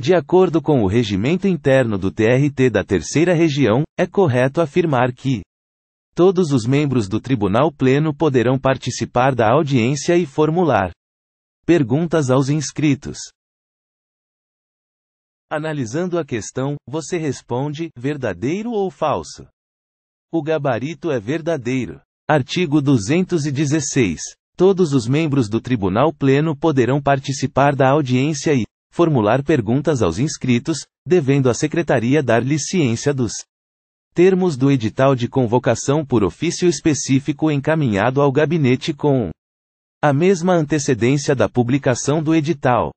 De acordo com o regimento interno do TRT da Terceira Região, é correto afirmar que todos os membros do Tribunal Pleno poderão participar da audiência e formular perguntas aos inscritos. Analisando a questão, você responde: verdadeiro ou falso? O gabarito é verdadeiro. Artigo 216. Todos os membros do Tribunal Pleno poderão participar da audiência e formular perguntas aos inscritos, devendo a secretaria dar lhe ciência dos termos do edital de convocação por ofício específico encaminhado ao gabinete com a mesma antecedência da publicação do edital.